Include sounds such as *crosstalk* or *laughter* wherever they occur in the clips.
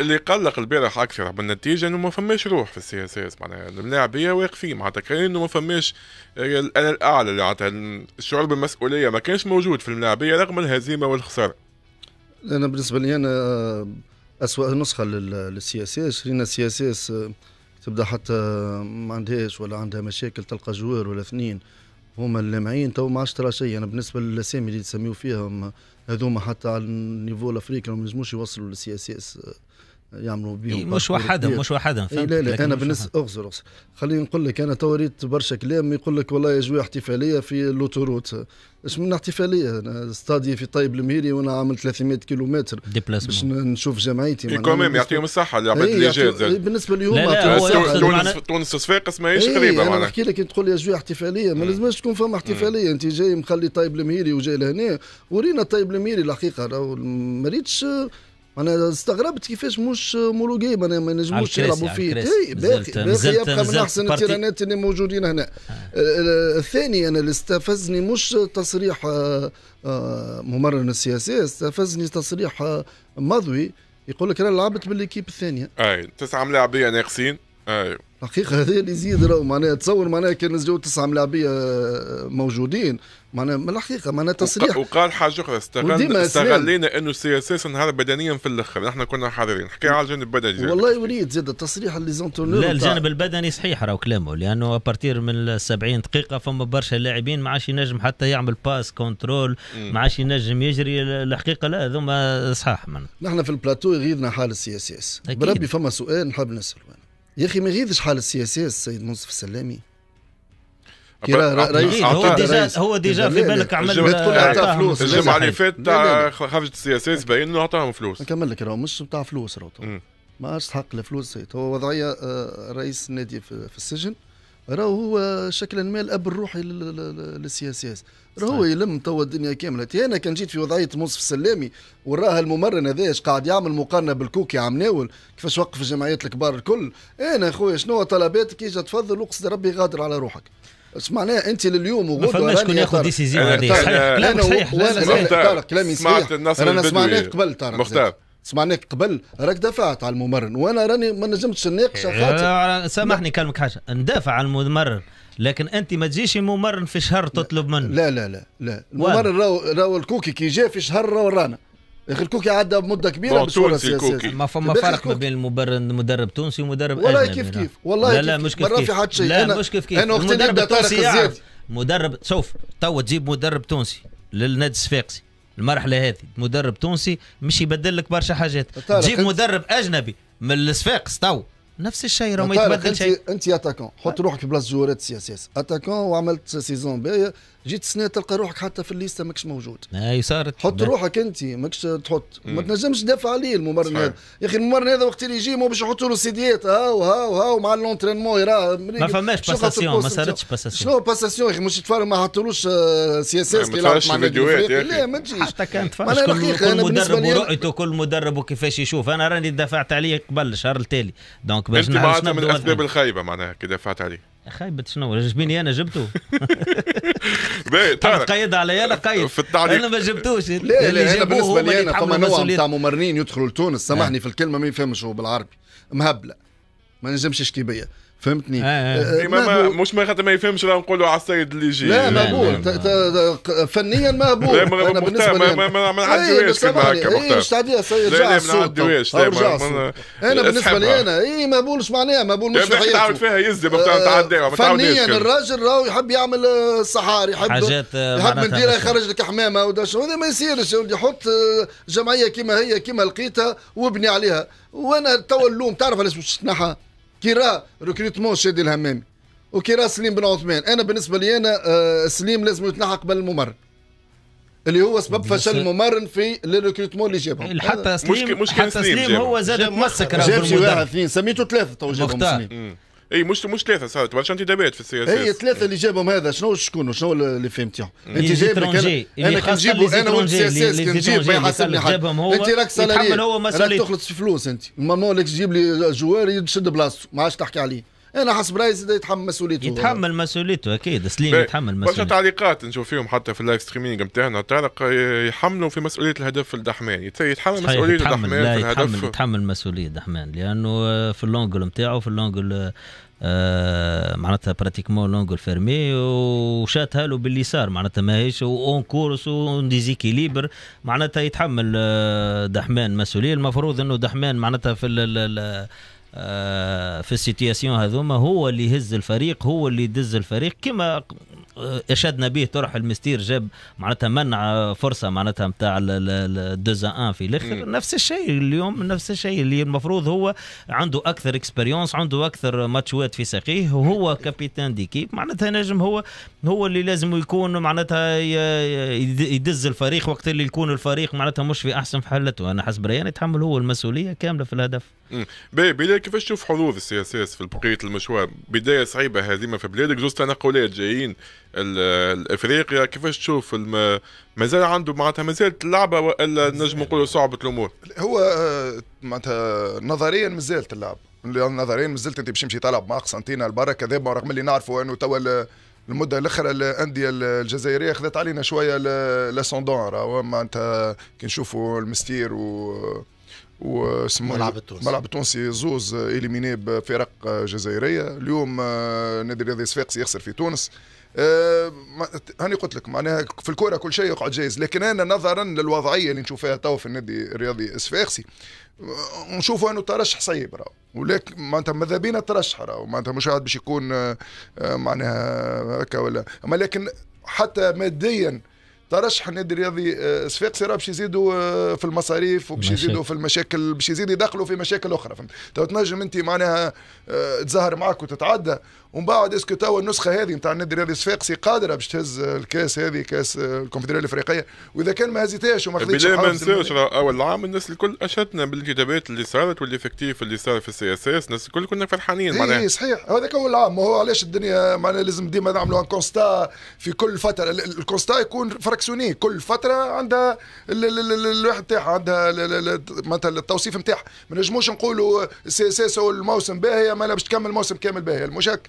اللي قلق البارح اكثر بالنتيجه انه ما فماش روح في السي اس اس معناها الملاعبيه واقفين معناتها كانه ما فماش آه، انا الاعلى اللي معناتها الشعور بالمسؤوليه ما كانش موجود في الملاعبيه رغم الهزيمه والخساره. انا بالنسبه لي انا آه، اسوء نسخه للسي اس اس شرينا السي اس آه، اس تبدا حتى ما عندهاش ولا عندها مشاكل تلقى جوار ولا اثنين هما اللامعين تو ما عادش ترى شيء انا بالنسبه للاسامي اللي تسميو فيهم هذوما حتى على النيفو الافريقي ما نجموش يوصلوا للسي اس اس يعملوا بهم إيه مش وحدهم مش وحدهم إيه، فهمت لا لا انا بالنسبه اغزر خليني نقول لك انا تو ريت برشا كلام يقول لك والله يجوا احتفاليه في لوتوروت اش من احتفاليه انا استادي في طيب المهيري وانا عامل 300 كيلومتر باش نشوف جمعيتي اي كوميم يعطيهم الصحه عملت اللي جات بالنسبه لي هما تونس تونس صفاقس ماهيش قريبه معناها نحكي لك تقول لي يجوا احتفاليه ما لازمش تكون فما احتفاليه انت جاي مخلي طيب المهيري وجاي لهنا ورينا طيب المهيري الحقيقه ما ريتش انا استغربت كيفاش مش مولوجي ما نجموش يلعبوا فيه اي باقي باقي يبقى من احسن التيرانات اللي موجودين هنا آه. الثاني انا اللي استفزني مش تصريح آه، آه، ممرن السياسي استفزني تصريح مضوي يقول لك انا لعبت بالليكيب الثانيه اي تسعه ملاعبيه ناقصين ايوه الحقيقه هذا اللي يزيد راهو معناها تصور معناها كان زادوا تسعه ملاعبيه آه، موجودين معناها من الحقيقه معناها تصريح وقال حاجه اخرى استغل استغلينا انه سي اس اس نهار بدنيا في الاخر نحن كنا حاضرين حكي على الجانب البدني والله وليد زاد التصريح اللي زونتونور لا الجانب البدني صحيح راهو كلامه لانه ابارتير من 70 دقيقه فما برشا لاعبين ما عادش ينجم حتى يعمل باس كنترول ما عادش ينجم يجري الحقيقه لا هذوما صحاح من. نحن في البلاتو يغيرنا حال السي اس اس بربي فما سؤال نحب نساله يا اخي ما غيظش حال السياسيه السيد منصف السلامي رئيس هو ديجا هو ديجا في بالك عمل فلوس الجمعه اللي فاتت خرج السياسي باين انه اعطاهم فلوس نكمل لك راهو مش بتاع فلوس راهو ما عادش تحق الفلوس هو وضعيه آه، رئيس النادي في السجن راهو هو شكلا ما الاب الروحي للسياسيات راهو يلم توا الدنيا كامله انا كان جيت في وضعيه منصف السلامي وراها الممرن هذا اش قاعد يعمل مقارنه بالكوكي عم ناول كيفاش وقف الجمعيات الكبار الكل انا خويا شنو طلباتك اجا تفضل اقصد ربي غادر على روحك معناه انت لليوم وغدوه ما فماش شكون ياخذ ديسيزيون هذه صحيح كلامي صحيح كلامي صحيح سمعت النصر انا سمعناه قبل طارق مختار سمعناك قبل راك دافعت على الممرن وانا راني ما نجمتش نناقش إيه، خاطر آه، آه، سامحني كلمك حاجه ندافع على الممرن لكن انت ما تجيش ممرن في شهر تطلب منه لا لا لا لا الممرن راهو راهو الكوكي كي جاء في شهر راهو رانا اخي الكوكي عدى بمده كبيره بصوره سياسيه ما فما فرق ما بين المدرب مدرب تونسي ومدرب والله كيف كيف والله لا لا مش كيف كيف في حد شيء لا مش كيف كيف انا وقت نبدا طارق الزيادي مدرب شوف تو تجيب مدرب تونسي للنادي الصفاقسي المرحله هذه مدرب تونسي مش يبدل لك برشا حاجات طيب، تجيب مدرب اجنبي من الصفاقس تو نفس الشيء راه ما يتبدل شيء انت اتاكون حط روحك في بلاصه جوارات سي اس اتاكون وعملت سيزون باهيه جيت سنه تلقى روحك حتى في الليسته ماكش موجود اي صارت حط ده. روحك انت ماكش تحط ما تنجمش تدافع عليه الممرن هذا يا اخي الممرن هذا وقت اللي يجي مو باش يحطوا له سيديات هاو هاو هاو مع لونترينمون يراه ما فماش باساسيون ما صارتش باساسيون شنو باساسيون يا اخي مش تفارق ما حطولوش آه، سي اس اس كيلعب مع فيديوهات لا ما تجيش حتى كان تفرج كل مدرب ورؤيته كل مدرب وكيفاش يشوف انا راني دافعت عليه قبل الشهر التالي دونك باش انطباعاتنا من الاسباب الخايبه معناها كي دفعت عليه خايبة شنو جبيني انا جبته *laughs* باهي تعرف قيد علي انا قيد في التعليق انا ما جبتوش لا لا انا بالنسبه لي انا فما نوع نتاع ممرنين يدخلوا لتونس سامحني آه. في الكلمه ما يفهمش هو بالعربي مهبله ما نجمش اشكي بيا فهمتني آه. آه. آه، إيه، ما ما مش ما ما يفهمش راه نقولوا على السيد اللي يجي لا مهبول فنيا مهبول انا بالنسبه لي ما ما نعديوهاش كما هكا مختار ايش تعديها سيد لا ما نعديوهاش انا بالنسبه لي انا اي مهبولش معناها مهبول مش حياتي تعرف فيها ما نتعداوها آه، فنيا الراجل راهو يحب يعمل الصحاري يحب حاجات يحب من ديره يخرج لك حمامه هذا ما يصيرش يحط جمعيه كما هي كما لقيتها وابني عليها وانا تو اللوم تعرف علاش باش تنحى كي راه ريكروتمون شادي الهمامي وكي راه سليم بن عثمان انا بالنسبه لي انا سليم آه، لازم يتنحى قبل الممرن اللي هو سبب فشل الممرن في الريكروتمون اللي جابهم حتى سليم مشكل مشكل حتى سليم, سليم هو زاد متمسك جاب شي واحد اثنين سميته ثلاثه تو جابهم سليم اي مش مش ثلاثه صارت برشا انتدابات في السياسه اي ثلاثه اللي جابهم هذا شنو شكون شنو اللي فهمتهم انت جايب انا انا كان نجيبو انا والسي اس اس كان نجيب ما يحاسبني حد انت راك سالاري راك تخلص في فلوس انت مامون لك تجيب لي جوار يشد بلاصته ما عادش تحكي عليه إيه، انا حسب رايي زاد يتحمل مسؤوليته يتحمل مسؤوليته اكيد سليم يتحمل مسؤوليته برشا تعليقات نشوف فيهم حتى في اللايف ستريمينغ نتاعنا طارق يحملوا في مسؤوليه الهدف الدحمان يتحمل مسؤوليه الدحمان في الهدف يتحمل, يتحمل مسؤوليه الدحمان لانه في اللونجل نتاعو في اللونجل آه معناتها براتيكمون لونجل فيرمي وشاتها له باليسار معناتها ماهيش اون كورس اون ديزيكيليبر معناتها يتحمل آه، دحمان مسؤوليه المفروض انه دحمان معناتها في آه، في السيتياسيون هذوما هو اللي يهز الفريق هو اللي يدز الفريق كما آه، اشدنا به طرح المستير جاب معناتها منع فرصه معناتها نتاع الدوزا ان في الاخر نفس الشيء اليوم نفس الشيء اللي المفروض هو عنده اكثر اكسبيريونس عنده اكثر ماتشوات في ساقيه وهو كابيتان ديكيب معناتها نجم هو هو اللي لازم يكون معناتها يدز الفريق وقت اللي يكون الفريق معناتها مش في احسن في حالته انا حسب ريان يعني يتحمل هو المسؤوليه كامله في الهدف. بي كيفاش تشوف حظوظ السي اس اس في بقيه المشوار بدايه صعيبه هزيمه في بلادك زوز تنقلات جايين الافريقيا كيفاش تشوف الم... مازال عنده معناتها مازال اللعبه والا نجم نقولوا صعبه الامور هو آه، معناتها نظريا مازال تلعب نظريا مازلت انت باش تمشي تلعب مع قسنطينه البرا كذاب رغم اللي نعرفوا انه توا المده الاخرى الانديه الجزائريه اخذت علينا شويه لاسوندون معناتها كي نشوفوا المستير و وسموه ملعب إيه؟ التونسي ملعب التونسي زوز اليميني بفرق جزائريه اليوم آه، نادي الرياضي الصفاقسي يخسر في تونس أه هاني قلت لك معناها في الكوره كل شيء يقعد جايز لكن انا نظرا للوضعيه اللي نشوفها توا في النادي الرياضي الصفاقسي آه، نشوفوا انه الترشح صعيب راهو ولكن معناتها ماذا بينا الترشح راهو معناتها مش عاد باش يكون آه، معناها هكا ولا اما لكن حتى ماديا ترشح النادي الرياضي الصفاقسي راه باش يزيدوا آه، في المصاريف وباش يزيدوا في المشاكل باش يزيدوا يدخلوا في مشاكل اخرى فهمت تنجم انت معناها آه، تزهر معك وتتعدى ومن بعد اسكو توا النسخه هذه نتاع النادي الرياضي الصفاقسي قادره باش تهز آه، الكاس هذه كاس الكونفدراليه الافريقيه واذا كان ما هزيتهاش وما خذيتش ما نساوش اول عام الناس الكل اشهدنا بالانتدابات اللي صارت والافكتيف اللي صار في السي اس اس الناس الكل كنا فرحانين معناها اي صحيح هذاك اول عام ما هو علاش الدنيا معناها لازم ديما نعملوا ان كونستا في كل فتره الكونستا يكون فرق ساكسوني كل فتره عندها الواحد تاعها عندها معناتها التوصيف نتاعها ما نجموش نقولوا سي اس الموسم باهي ما باش تكمل موسم كامل باهي مش هكا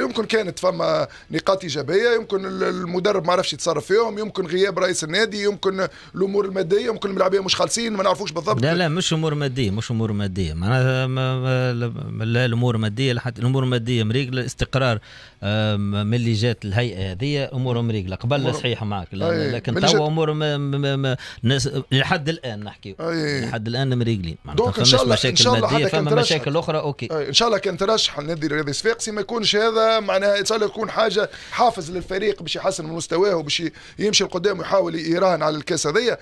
يمكن كانت فما نقاط ايجابيه يمكن المدرب ما عرفش يتصرف فيهم يمكن غياب رئيس النادي يمكن الامور الماديه يمكن الملاعبيه مش خالصين ما نعرفوش بالضبط لا لا مش امور ماديه مش امور ماديه معناها لا الامور ماديه لحد الامور الماديه مريقله الاستقرار من اللي جات الهيئه هذه امور مريقله قبل صحيح معك يعني، إيه، لكن توا امور ما ما ما ناس لحد الان نحكي إيه. لحد الان مريقلين دونك ان شاء الله مشاكل ان شاء الله ماديه فما مشاكل اخرى اوكي أيه. ان شاء الله كان ترشح النادي الرياضي الصفاقسي ما يكونش هذا معناها ان شاء الله يكون حاجه حافز للفريق باش يحسن من مستواه وباش يمشي لقدام ويحاول يراهن على الكاس هذيا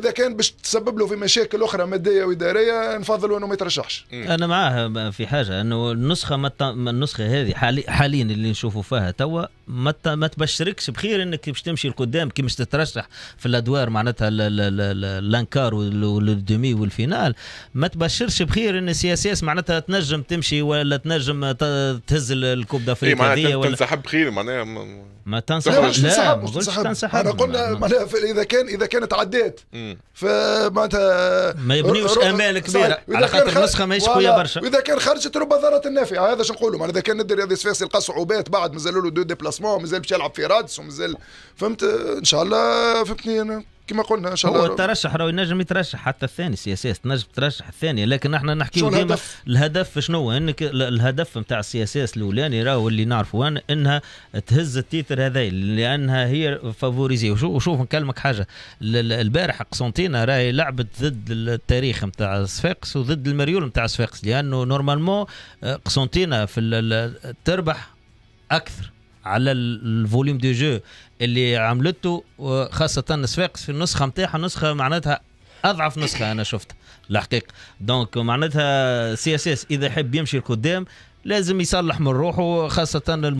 اذا كان باش تسبب له في مشاكل اخرى ماديه واداريه نفضل انه ما يترشحش انا معاه في حاجه انه النسخه مت... النسخه هذه حالي... حاليا اللي نشوفوا فيها توا ما ما تبشركش بخير انك باش تمشي لقدام كي مش تترشح في الادوار معناتها الانكار والدومي والفينال ما تبشرش بخير ان سي اس اس معناتها تنجم تمشي ولا تنجم تهز الكوب دافريقيا إيه ولا تنسحب بخير معناها ما تنسحب لا مش تنسحب انا قلنا اذا كان اذا كانت عدات الحياه فمعناتها ما يبنيوش امال كبيره على خاطر النسخه ماهيش قويه برشا واذا كان خرجت ربما ضرت النافع هذا شنو نقولوا معناتها كان الدري هذا سفاس يلقى صعوبات بعد مازالوا له دو ديبلاسمون مازال باش يلعب في رادس ومازال فهمت ان شاء الله فهمتني انا كما قلنا ان شاء الله هو الترشح راهو ينجم يترشح حتى الثاني سي تنجم ترشح الثاني لكن احنا نحكيو ديما الهدف شنو هو انك الهدف نتاع السي الاولاني راهو اللي نعرفوا انها تهز التيتر هذا لانها هي فافوريزي وشوف نكلمك حاجه البارح قسنطينه راهي لعبت ضد التاريخ نتاع صفاقس وضد المريول نتاع صفاقس لانه نورمالمون قسنطينه في تربح اكثر على الفوليوم دي جو اللي عملته خاصه صفاقس في النسخه نتاعها نسخه معناتها اضعف نسخه انا شفتها الحقيقه دونك معناتها سي اس اس اذا يحب يمشي لقدام لازم يصلح من روحه خاصه